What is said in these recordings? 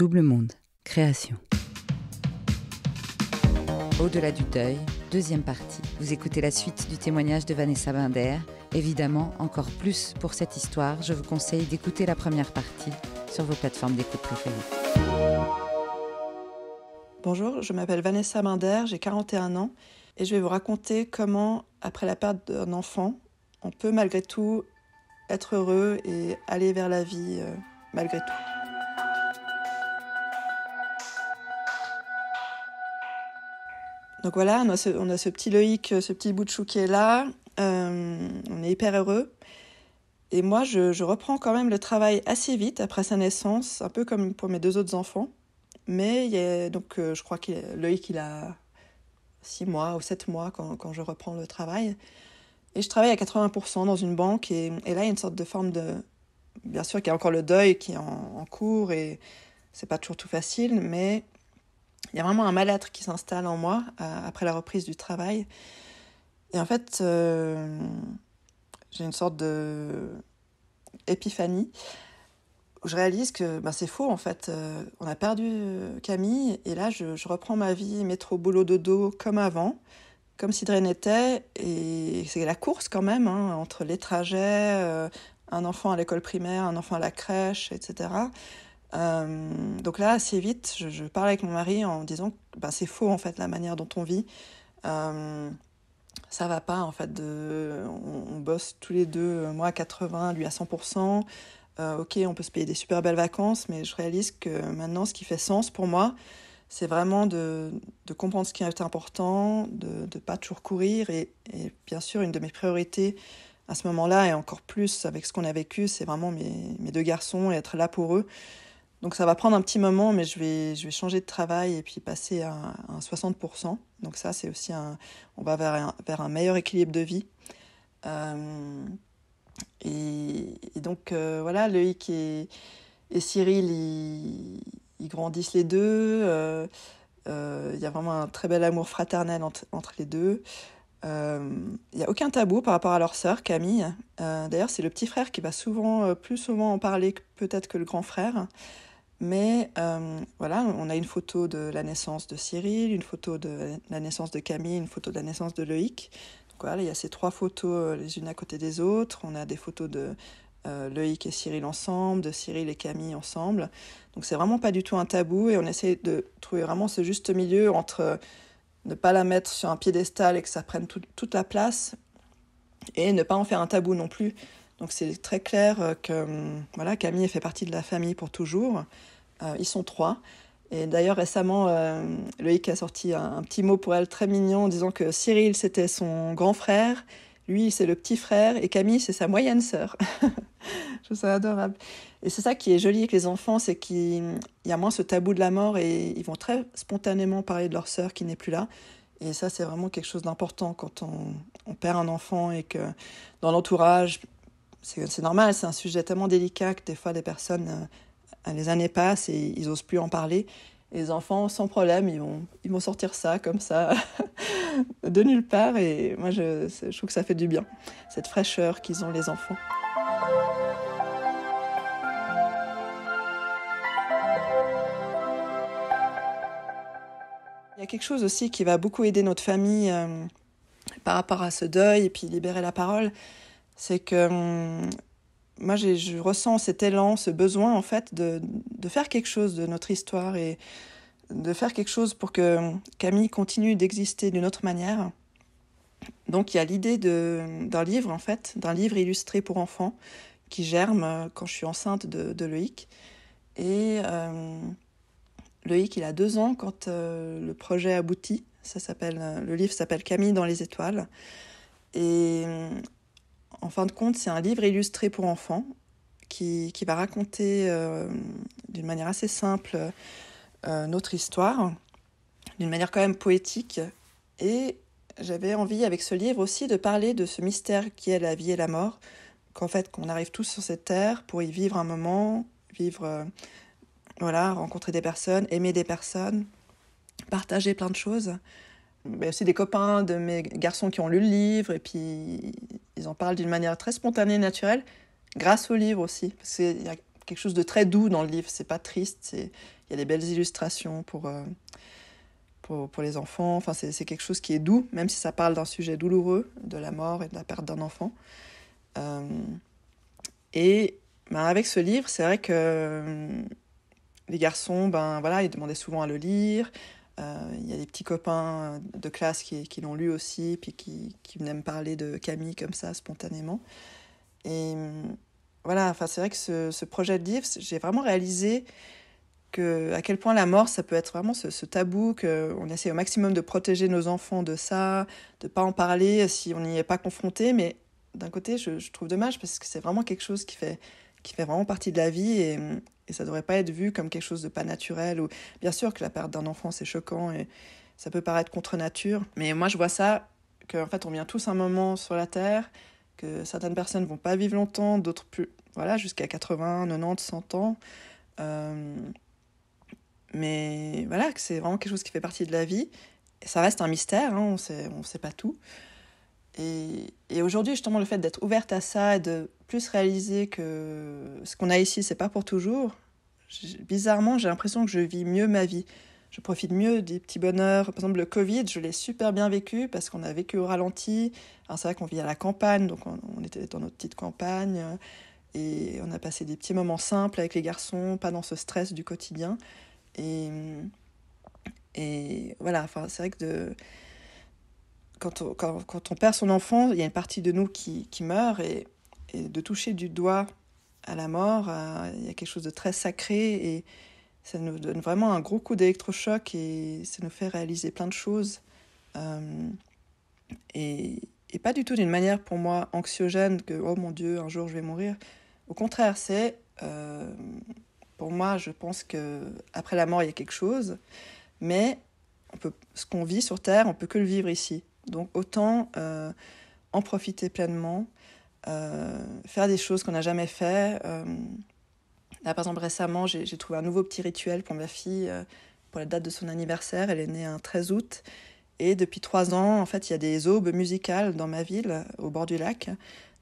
Double Monde, création. Au-delà du deuil, deuxième partie. Vous écoutez la suite du témoignage de Vanessa Binder. Évidemment, encore plus pour cette histoire, je vous conseille d'écouter la première partie sur vos plateformes d'écoute préférées. Bonjour, je m'appelle Vanessa Binder, j'ai 41 ans et je vais vous raconter comment, après la perte d'un enfant, on peut malgré tout être heureux et aller vers la vie euh, malgré tout. Donc voilà, on a, ce, petit Loïc, euh, ce petit bout de chou qui est là. Euh, on est hyper heureux. Et moi, je, reprends quand même le travail assez vite après sa naissance, un peu comme pour mes deux autres enfants. Mais il donc, euh, je crois que Loïc, il a 6 mois ou 7 mois quand, je reprends le travail. Et je travaille à 80% dans une banque. Et, là, il y a une sorte de forme de... Bien sûr qu'il y a encore le deuil qui est en, en cours et c'est pas toujours tout facile, mais il y a vraiment un mal-être qui s'installe en moi euh, après la reprise du travail. Et en fait, euh, j'ai une sorte de épiphanie où je réalise que ben, c'est faux en fait. Euh, on a perdu Camille et là je, reprends ma vie métro boulot dodo comme avant, comme si de rien n'était. Et c'est la course quand même hein, entre les trajets, un enfant à l'école primaire, un enfant à la crèche, etc. Euh, donc là, assez vite, je, je, parle avec mon mari en disant ben, c'est faux en fait la manière dont on vit. Euh, ça va pas en fait. De, on, bosse tous les deux, euh, moi à 80, lui à 100%. Euh, ok, on peut se payer des super belles vacances, mais je réalise que maintenant, ce qui fait sens pour moi, c'est vraiment de, de, comprendre ce qui est important, de ne pas toujours courir. Et, et, bien sûr, une de mes priorités à ce moment-là, et encore plus avec ce qu'on a vécu, c'est vraiment mes, mes, deux garçons et être là pour eux. Donc ça va prendre un petit moment, mais je vais, changer de travail et puis passer à, un 60%. Donc ça, c'est aussi un... On va vers un, meilleur équilibre de vie. Euh, et, donc euh, voilà, Loïc et, Cyril, ils, grandissent les deux. Euh, il y a vraiment un très bel amour fraternel entre, les deux. Il n'y a aucun tabou par rapport à leur sœur, Camille. D'ailleurs, c'est le petit frère qui va souvent, plus souvent en parler peut-être que le grand frère. Mais euh, voilà, on a une photo de la naissance de Cyril, une photo de la naissance de Camille, une photo de la naissance de Loïc. Donc voilà, il y a ces trois photos euh, les unes à côté des autres. On a des photos de euh, Loïc et Cyril ensemble, de Cyril et Camille ensemble. Donc c'est vraiment pas du tout un tabou et on essaie de trouver vraiment ce juste milieu entre ne pas la mettre sur un piédestal et que ça prenne toute la place et ne pas en faire un tabou non plus. Donc c'est très clair euh, que hum, voilà, Camille fait partie de la famille pour toujours. Euh, ils sont trois. Et d'ailleurs, récemment, euh, Loïc a sorti un, petit mot pour elle très mignon en disant que Cyril, c'était son grand frère, lui, c'est le petit frère, et Camille, c'est sa moyenne sœur. Je trouve ça adorable. Et c'est ça qui est joli avec les enfants, c'est qu'il y a moins ce tabou de la mort et ils vont très spontanément parler de leur sœur qui n'est plus là. Et ça, c'est vraiment quelque chose d'important quand on, on, perd un enfant et que dans l'entourage, c'est normal, c'est un sujet tellement délicat que des fois les personnes, euh, les années passent et ils n'osent plus en parler. les enfants, sans problème, ils vont, ils vont sortir ça comme ça, de nulle part. Et moi, je, trouve que ça fait du bien, cette fraîcheur qu'ils ont les enfants. Il y a quelque chose aussi qui va beaucoup aider notre famille euh, par rapport à ce deuil et puis libérer la parole, c'est que hum, moi, je ressens cet élan, ce besoin, en fait, de, de, faire quelque chose de notre histoire et de faire quelque chose pour que hum, Camille continue d'exister d'une autre manière. Donc, il y a l'idée d'un livre, en fait, d'un livre illustré pour enfants qui germe euh, quand je suis enceinte de, Loïc. Et hum, Loïc, il a deux ans quand euh, le projet aboutit. Ça s'appelle, euh, le livre s'appelle Camille dans les étoiles. Et en fin de compte, c'est un livre illustré pour enfants qui, va raconter euh, d'une manière assez simple euh, notre histoire, d'une manière quand même poétique. Et j'avais envie avec ce livre aussi de parler de ce mystère qui est la vie et la mort, qu'en fait qu'on arrive tous sur cette terre pour y vivre un moment, vivre, euh, voilà, rencontrer des personnes, aimer des personnes, partager plein de choses mais ben, aussi des copains de mes garçons qui ont lu le livre, et puis ils en parlent d'une manière très spontanée et naturelle, grâce au livre aussi. Parce qu'il y a quelque chose de très doux dans le livre, c'est pas triste, il y a des belles illustrations pour, euh, pour, les enfants, enfin, c'est quelque chose qui est doux, même si ça parle d'un sujet douloureux, de la mort et de la perte d'un enfant. Euh, et ben, avec ce livre, c'est vrai que euh, les garçons, ben voilà, ils demandaient souvent à le lire. Il euh, y a des petits copains euh, de classe qui, l'ont lu aussi, puis qui, qui venaient me parler de Camille comme ça, spontanément. Et mm, voilà, enfin, c'est vrai que ce, projet de livre, j'ai vraiment réalisé que, à quel point la mort, ça peut être vraiment ce, tabou, qu'on essaie au maximum de protéger nos enfants de ça, de ne pas en parler si on n'y est pas confronté. Mais d'un côté, je, trouve dommage parce que c'est vraiment quelque chose qui fait qui fait vraiment partie de la vie et, ça ça devrait pas être vu comme quelque chose de pas naturel. Ou bien sûr que la perte d'un enfant c'est choquant et ça peut paraître contre nature, mais moi je vois ça qu'en fait on vient tous un moment sur la terre, que certaines personnes vont pas vivre longtemps, d'autres plus, voilà jusqu'à 80, 90, 100 ans. Euh, mais voilà que c'est vraiment quelque chose qui fait partie de la vie. ça reste un mystère, hein, on sait, ne sait pas tout. Et, et aujourd'hui, justement, le fait d'être ouverte à ça et de plus réalisé que ce qu'on a ici, c'est pas pour toujours. Bizarrement, j'ai l'impression que je vis mieux ma vie. Je profite mieux des petits bonheurs. Par exemple, le Covid, je l'ai super bien vécu parce qu'on a vécu au ralenti. Alors, c'est vrai qu'on vit à la campagne, donc on, était dans notre petite campagne et on a passé des petits moments simples avec les garçons, pas dans ce stress du quotidien. Et, et voilà, enfin, c'est vrai que de, quand, on, quand, on perd son enfant, il y a une partie de nous qui, qui meurt et et de toucher du doigt à la mort, il y a quelque chose de très sacré et ça nous donne vraiment un gros coup d'électrochoc et ça nous fait réaliser plein de choses. Euh, et, pas du tout d'une manière pour moi anxiogène que oh mon Dieu, un jour je vais mourir. Au contraire, c'est euh, pour moi, je pense que après la mort il y a quelque chose, mais on ce qu'on vit sur Terre, on peut que le vivre ici. Donc autant euh, en profiter pleinement. Euh, faire des choses qu'on n'a jamais fait. Euh, là, par exemple, récemment, j'ai trouvé un nouveau petit rituel pour ma fille, euh, pour la date de son anniversaire. Elle est née un 13 août. Et depuis trois ans, en fait, il y a des aubes musicales dans ma ville, au bord du lac.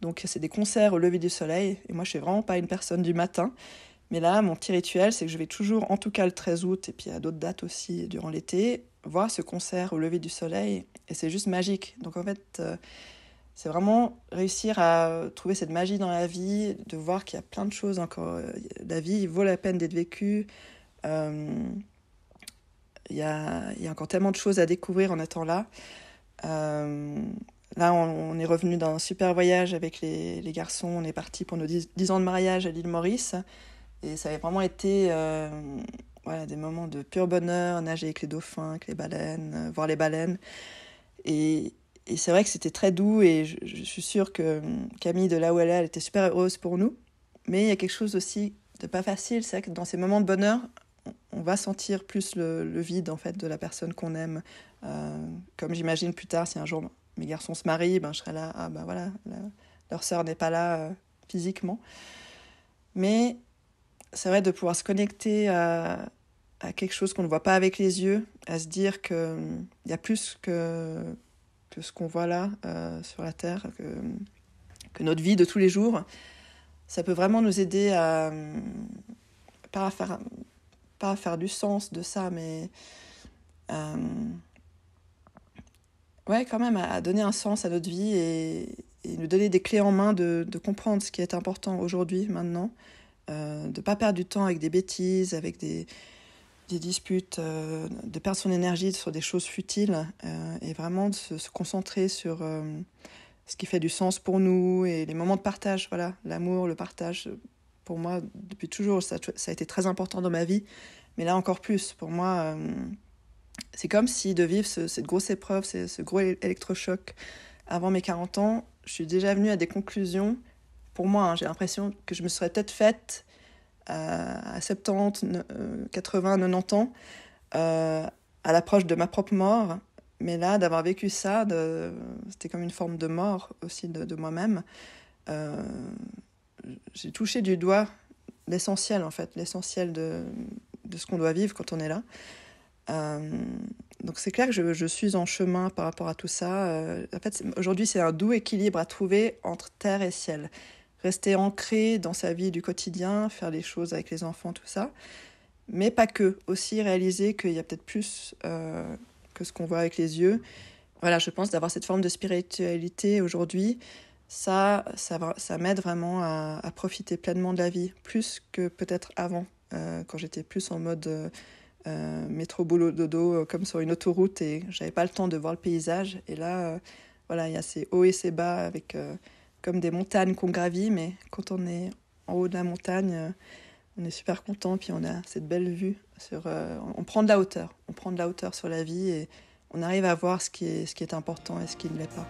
Donc, c'est des concerts au lever du soleil. Et moi, je suis vraiment pas une personne du matin. Mais là, mon petit rituel, c'est que je vais toujours, en tout cas le 13 août, et puis à d'autres dates aussi durant l'été, voir ce concert au lever du soleil. Et c'est juste magique. Donc, en fait, c'est vraiment réussir à euh, trouver cette magie dans la vie, de voir qu'il y a plein de choses encore. Euh, la vie il vaut la peine d'être vécue. Euh, il y, a, y, a, encore tellement de choses à découvrir en étant là. là, on, est revenu d'un super voyage avec les, les garçons. On est parti pour nos dix ans de mariage à l'île Maurice. Et ça avait vraiment été voilà, des moments de pur bonheur, nager avec les dauphins, avec les baleines, voir les baleines. Et, et c'est vrai que c'était très doux et je, suis sûre que hum, Camille de là où elle est, elle était super heureuse pour nous. Mais il y a quelque chose aussi de pas facile, c'est que dans ces moments de bonheur, on va sentir plus le, vide en fait de la personne qu'on aime. Euh, comme j'imagine plus tard, si un jour mes garçons se marient, ben je serai là, ah ben voilà, leur sœur n'est pas là euh, physiquement. Mais c'est vrai de pouvoir se connecter à, à quelque chose qu'on ne voit pas avec les yeux, à se dire qu'il hum, y a plus que ce qu'on voit là euh, sur la Terre, que, que, notre vie de tous les jours, ça peut vraiment nous aider à. pas à faire, pas à faire du sens de ça, mais. Euh, ouais, quand même, à, donner un sens à notre vie et, nous donner des clés en main de, comprendre ce qui est important aujourd'hui, maintenant. Euh, de ne pas perdre du temps avec des bêtises, avec des, des disputes, euh, de perdre son énergie sur des choses futiles euh, et vraiment de se, concentrer sur euh, ce qui fait du sens pour nous et les moments de partage. Voilà, l'amour, le partage, pour moi, depuis toujours, ça, a été très important dans ma vie, mais là encore plus. Pour moi, c'est comme si de vivre cette grosse épreuve, ce, ce gros électrochoc avant mes 40 ans, je suis déjà venue à des conclusions. Pour moi, hein, j'ai l'impression que je me serais peut-être faite euh, à, 70, 80, 90 ans, euh, à l'approche de ma propre mort. Mais là, d'avoir vécu ça, c'était comme une forme de mort aussi de, moi-même. Euh, j'ai touché du doigt l'essentiel, en fait, l'essentiel de, ce qu'on doit vivre quand on est là. donc c'est clair que je, je, suis en chemin par rapport à tout ça. en fait, aujourd'hui, c'est un doux équilibre à trouver entre terre et ciel rester ancré dans sa vie du quotidien, faire les choses avec les enfants, tout ça. Mais pas que, aussi réaliser qu'il y a peut-être plus euh, que ce qu'on voit avec les yeux. Voilà, je pense d'avoir cette forme de spiritualité aujourd'hui, ça, ça, ça m'aide vraiment à, profiter pleinement de la vie, plus que peut-être avant, euh, quand j'étais plus en mode euh, métro, boulot, dodo, comme sur une autoroute et j'avais pas le temps de voir le paysage. Et là, voilà, il y a ces hauts et ces bas avec comme des montagnes qu'on gravit, mais quand on est en haut de la montagne, euh, on est super content, puis on a cette belle vue. Sur, euh, on prend de la hauteur, on prend de la hauteur sur la vie et on arrive à voir ce qui est, ce qui est important et ce qui ne l'est pas.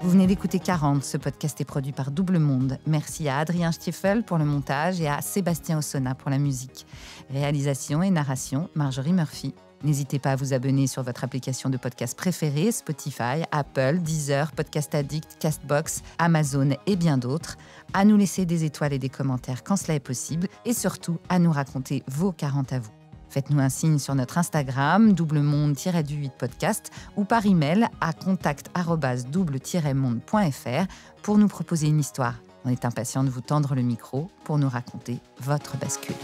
Vous venez d'écouter 40. Ce podcast est produit par Double Monde. Merci à Adrien Stiefel pour le montage et à Sébastien Ossona pour la musique. Réalisation et narration, Marjorie Murphy. N'hésitez pas à vous abonner sur votre application de podcast préférée, Spotify, Apple, Deezer, Podcast Addict, Castbox, Amazon et bien d'autres, à nous laisser des étoiles et des commentaires quand cela est possible, et surtout à nous raconter vos 40 à vous. Faites-nous un signe sur notre Instagram, doublemonde-du8podcast, ou par email à contact mondefr pour nous proposer une histoire. On est impatient de vous tendre le micro pour nous raconter votre bascule.